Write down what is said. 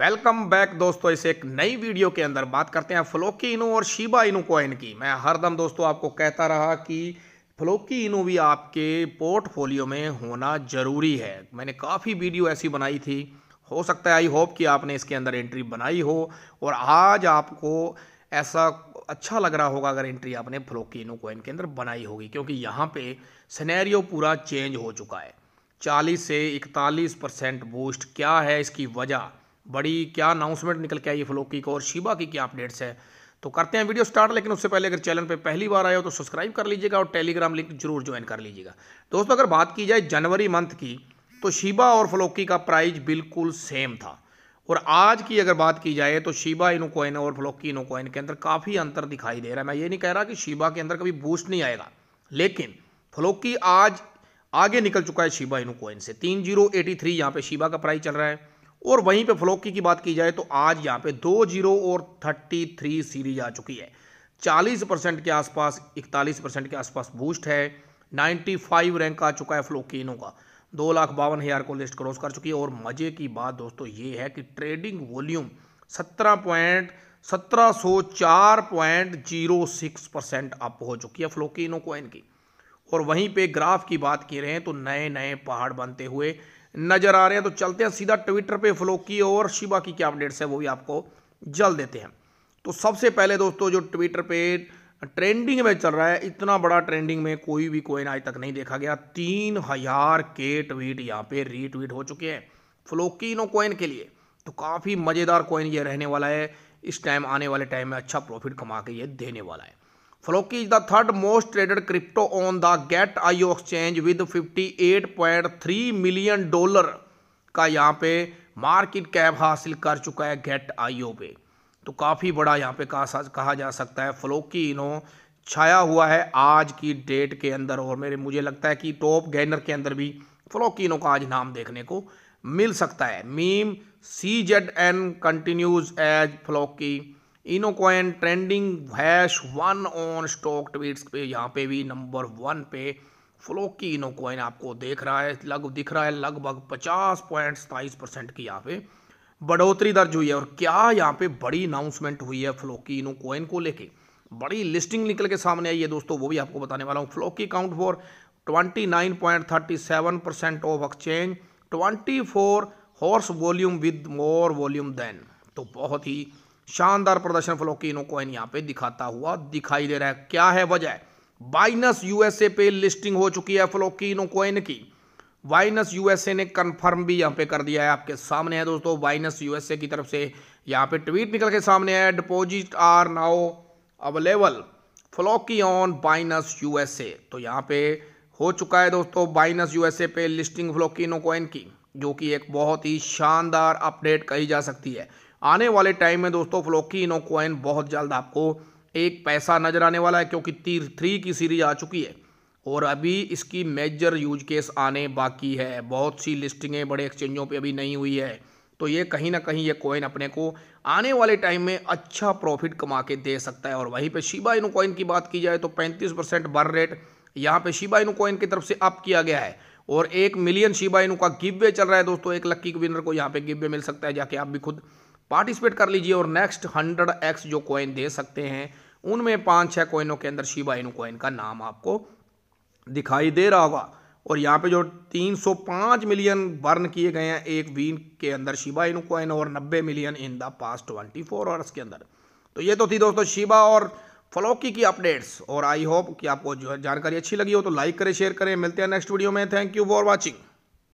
welcome back दोस्तों इस एक नई वीडियो के अंदर बात करते हैं फ्लोकी इनो और शिबा इनो कॉइन की मैं हरदम दोस्तों आपको कहता रहा कि फ्लोकी इनो भी आपके पोर्टफोलियो में होना ज़रूरी है मैंने काफ़ी वीडियो ऐसी बनाई थी हो सकता है आई होप कि आपने इसके अंदर एंट्री बनाई हो और आज आपको ऐसा अच्छा लग रहा होगा अगर एंट्री आपने फ्लोकी इनो कॉइन के अंदर बनाई होगी क्योंकि यहाँ पे सिनेरियो पूरा चेंज हो चुका है 40 से 41 परसेंट बूस्ट क्या है इसकी वजह बड़ी क्या अनाउंसमेंट निकल के आई है फ्लोकी को और शिबा की क्या अपडेट्स है तो करते हैं वीडियो स्टार्ट लेकिन उससे पहले अगर चैनल पे पहली बार आए हो तो सब्सक्राइब कर लीजिएगा और टेलीग्राम लिंक जरूर ज्वाइन कर लीजिएगा दोस्तों अगर बात की जाए जनवरी मंथ की तो शिबा और फ्लोकी का प्राइज बिल्कुल सेम था और आज की अगर बात की जाए तो शिबा इनो और फ्लोकी इनो के अंदर काफ़ी अंतर दिखाई दे रहा है मैं ये नहीं कह रहा कि शिबा के अंदर कभी बूस्ट नहीं आएगा लेकिन फ्लोकी आज आगे निकल चुका है शिबा इनो से तीन जीरो एटी थ्री यहाँ पर शिबा का प्राइस चल रहा है और वहीं पे फ्लोकी की बात की जाए तो आज यहाँ पे दो जीरो और थर्टी थ्री सीरीज आ चुकी है चालीस परसेंट के आसपास इकतालीस परसेंट के आसपास बूस्ट है नाइन्टी फाइव रैंक आ चुका है फ्लोकिनो का दो लाख बावन हज़ार को लिस्ट क्रॉस कर चुकी है और मज़े की बात दोस्तों ये है कि ट्रेडिंग वॉल्यूम सत्रह पॉइंट सत्रह सौ चार point zero six percent up हो चुकी है फ्लोकिनो कोइन की और वहीं पे ग्राफ की बात की रहे हैं तो नए नए पहाड़ बनते हुए नजर आ रहे हैं तो चलते हैं सीधा ट्विटर पे फ्लो की और शिवा की क्या अपडेट्स है वो भी आपको जल देते हैं तो सबसे पहले दोस्तों जो ट्विटर पे ट्रेंडिंग में चल रहा है इतना बड़ा ट्रेंडिंग में कोई भी कोइन आज तक नहीं देखा गया तीन हज़ार के ट्वीट यहाँ पे रीट्वीट हो चुके हैं फ्लोकिनो कोइन के लिए तो काफ़ी मज़ेदार कोइन ये रहने वाला है इस टाइम आने वाले टाइम में अच्छा प्रॉफिट कमा के ये देने वाला है Floki crypto on the gate I O exchange with fifty eight point 58.3 million dollar का यहाँ पे मार्केट कैप हासिल कर चुका है गेट आईओ पे तो काफ़ी बड़ा यहाँ पे कहा कहा जा सकता है फलोकी इनो छाया हुआ है आज की डेट के अंदर और मेरे मुझे लगता है कि टॉप गैनर के अंदर भी इनो का आज नाम देखने को मिल सकता है meme season continues as Floki inu coin trending hash one on stock tweets पे यहाँ पे भी नंबर वन पे फ्लोकी इनोकॉइन आपको देख रहा है लग दिख रहा है लगभग पचास पॉइंट सताईस परसेंट की यहाँ पे बढ़ोतरी दर्ज हुई है और क्या यहाँ पे बड़ी अनाउंसमेंट हुई है फ्लोकी इनोकॉइन को लेके बड़ी लिस्टिंग निकल के सामने आई है दोस्तों वो भी आपको बताने वाला हूँ Floki count for seven percent of exchange four hours volume with more volume than तो बहुत ही शानदार प्रदर्शन फ्लोकिनो कॉइन यहाँ पे दिखाता हुआ दिखाई दे रहा है क्या है वजह बाइनस यूएसए पे लिस्टिंग हो चुकी है फ्लोकिनो कॉइन की वाइनस यूएसए ने कंफर्म भी यहाँ पे कर दिया है आपके सामने है दोस्तों वाइनस यूएसए की तरफ से यहाँ पे ट्वीट निकल के सामने है deposit are now available Floki on Binance USA तो यहाँ पे हो चुका है दोस्तों बाइनस यूएसए पे लिस्टिंग फ्लोकिनो कॉइन की जो कि एक बहुत ही शानदार अपडेट कही जा सकती है आने वाले टाइम में दोस्तों फ्लोकी इनो क्वाइन बहुत जल्द आपको एक पैसा नजर आने वाला है क्योंकि तीर थ्री की सीरीज आ चुकी है और अभी इसकी मेजर यूज केस आने बाकी है बहुत सी लिस्टिंगें बड़े एक्सचेंजों पे अभी नहीं हुई है तो ये कहीं ना कहीं ये कॉइन अपने को आने वाले टाइम में अच्छा प्रॉफिट कमा के दे सकता है और वहीं पे शिबा इनो कॉइन की बात की जाए तो 35 परसेंट बर रेट यहाँ पे शिबा इनो कॉइन की तरफ से अप किया गया है और एक मिलियन शिबा इनो का गिव चल रहा है दोस्तों एक लक्की विनर को यहाँ पे गिव मिल सकता है जाके आप भी खुद पार्टिसिपेट कर लीजिए और नेक्स्ट हंड्रेड एक्स जो कॉइन दे सकते हैं उनमें पांच छह कॉइनों के अंदर शिबा इनू कॉइन का नाम आपको दिखाई दे रहा होगा और यहाँ पे जो 305 मिलियन बर्न किए गए हैं एक वीन के अंदर शिबा इनू कॉइन और 90 million in the past 24 four hours के अंदर तो ये तो थी दोस्तों शिबा और फलोकी की अपडेट्स और आई होप कि आपको जो जानकारी अच्छी लगी हो तो लाइक करें शेयर करें मिलते हैं नेक्स्ट वीडियो में थैंक यू फॉर वॉचिंग